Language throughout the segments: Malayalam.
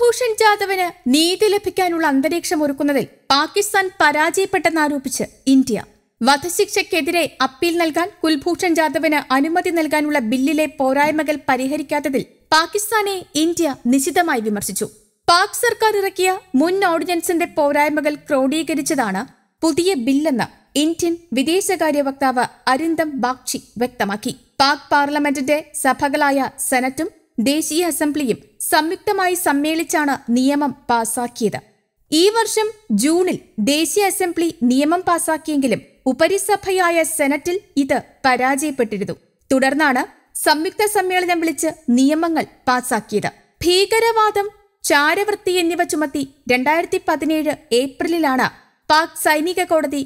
കുൽഭൂഷൺ ജാദവിന് നീതി ലഭിക്കാനുള്ള അന്തരീക്ഷം ഒരുക്കുന്നതിൽ പാകിസ്ഥാൻ പരാജയപ്പെട്ടെന്നാരോപിച്ച് ഇന്ത്യ വധശിക്ഷയ്ക്കെതിരെ അപ്പീൽ നൽകാൻ കുൽഭൂഷൺ ജാദവിന് അനുമതി നൽകാനുള്ള ബില്ലിലെ പോരായ്മകൾ പരിഹരിക്കാത്തതിൽ പാകിസ്ഥാനെ ഇന്ത്യ നിശിതമായി വിമർശിച്ചു പാക് സർക്കാർ ഇറക്കിയ മുൻ ഓർഡിനൻസിന്റെ പോരായ്മകൾ ക്രോഡീകരിച്ചതാണ് പുതിയ ബില്ലെന്ന് ഇന്ത്യൻ വിദേശകാര്യ വക്താവ് അരിന്ദം ബാഗ്ചി വ്യക്തമാക്കി പാക് പാർലമെന്റിന്റെ സഭകളായ സെനറ്റും ദേശീയ അസംബ്ലിയും സംയുക്തമായി സമ്മേളിച്ചാണ് നിയമം പാസാക്കിയത് ഈ വർഷം ജൂണിൽ ദേശീയ അസംബ്ലി നിയമം പാസാക്കിയെങ്കിലും ഉപരിസഭയായ സെനറ്റിൽ ഇത് പരാജയപ്പെട്ടിരുന്നു തുടർന്നാണ് സംയുക്ത സമ്മേളനം വിളിച്ച് നിയമങ്ങൾ പാസാക്കിയത് ഭീകരവാദം ചാരവൃത്തി എന്നിവ ചുമത്തി രണ്ടായിരത്തി പതിനേഴ് ഏപ്രിലിലാണ് പാക് സൈനിക കോടതി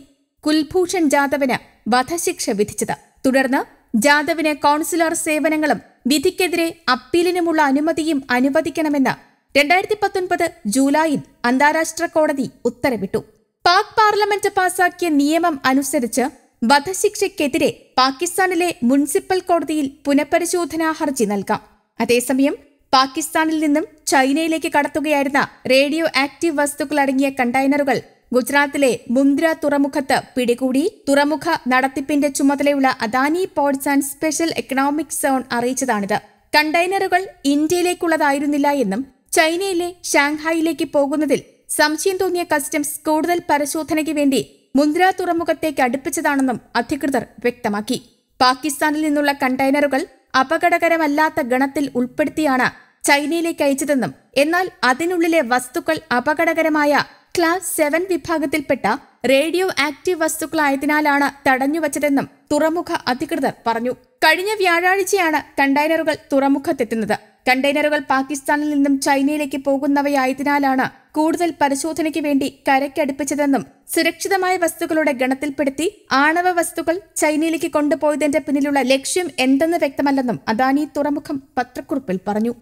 കുൽഭൂഷൺ ജാദവിന് വധശിക്ഷ വിധിച്ചത് തുടർന്ന് ജാദവിന് കോൺസുലർ സേവനങ്ങളും വിധിക്കെതിരെ അപ്പീലിനുമുള്ള അനുമതിയും അനുവദിക്കണമെന്ന് രണ്ടായിരത്തി പത്തൊൻപത് ജൂലൈയിൽ അന്താരാഷ്ട്ര കോടതി ഉത്തരവിട്ടു പാക് പാർലമെന്റ് പാസാക്കിയ നിയമം അനുസരിച്ച് വധശിക്ഷയ്ക്കെതിരെ പാകിസ്ഥാനിലെ മുനിസിപ്പൽ കോടതിയിൽ പുനഃപരിശോധനാ ഹർജി നൽകാം അതേസമയം പാകിസ്ഥാനിൽ നിന്നും ചൈനയിലേക്ക് കടത്തുകയായിരുന്ന റേഡിയോ ആക്റ്റീവ് വസ്തുക്കൾ അടങ്ങിയ കണ്ടെയ്നറുകൾ ഗുജറാത്തിലെ മുന്ദ്ര തുറമുഖത്ത് പിടികൂടി തുറമുഖ നടത്തിപ്പിന്റെ ചുമതലയുള്ള Adani ports and special economic zone അറിയിച്ചതാണിത് കണ്ടെയ്നറുകൾ ഇന്ത്യയിലേക്കുള്ളതായിരുന്നില്ല എന്നും ചൈനയിലെ ഷാങ്ഹായിലേക്ക് പോകുന്നതിൽ സംശയം തോന്നിയ കസ്റ്റംസ് കൂടുതൽ പരിശോധനയ്ക്ക് വേണ്ടി മുന്ദ്ര തുറമുഖത്തേക്ക് അടുപ്പിച്ചതാണെന്നും അധികൃതർ വ്യക്തമാക്കി പാകിസ്ഥാനിൽ നിന്നുള്ള കണ്ടെയ്നറുകൾ അപകടകരമല്ലാത്ത ഗണത്തിൽ ഉൾപ്പെടുത്തിയാണ് ചൈനയിലേക്ക് അയച്ചതെന്നും എന്നാൽ അതിനുള്ളിലെ വസ്തുക്കൾ അപകടകരമായ ക്ലാസ് സെവൻ വിഭാഗത്തിൽപ്പെട്ട റേഡിയോ ആക്റ്റീവ് വസ്തുക്കളായതിനാലാണ് തടഞ്ഞുവച്ചതെന്നും തുറമുഖ അധികൃതർ പറഞ്ഞു കഴിഞ്ഞ വ്യാഴാഴ്ചയാണ് കണ്ടെയ്നറുകൾ തുറമുഖത്തെത്തുന്നത് കണ്ടെയ്നറുകൾ പാകിസ്ഥാനിൽ നിന്നും ചൈനയിലേക്ക് പോകുന്നവയായതിനാലാണ് കൂടുതൽ പരിശോധനയ്ക്ക് വേണ്ടി കരയ്ക്കടുപ്പിച്ചതെന്നും സുരക്ഷിതമായ വസ്തുക്കളുടെ ഗണത്തിൽപ്പെടുത്തി ആണവ വസ്തുക്കൾ ചൈനയിലേക്ക് കൊണ്ടുപോയതിന്റെ പിന്നിലുള്ള ലക്ഷ്യം എന്തെന്ന് വ്യക്തമല്ലെന്നും അദാനി തുറമുഖം പത്രക്കുറിപ്പിൽ പറഞ്ഞു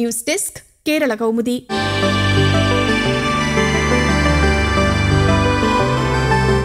ന്യൂസ് ഡെസ്ക് കേരള കൗമുദി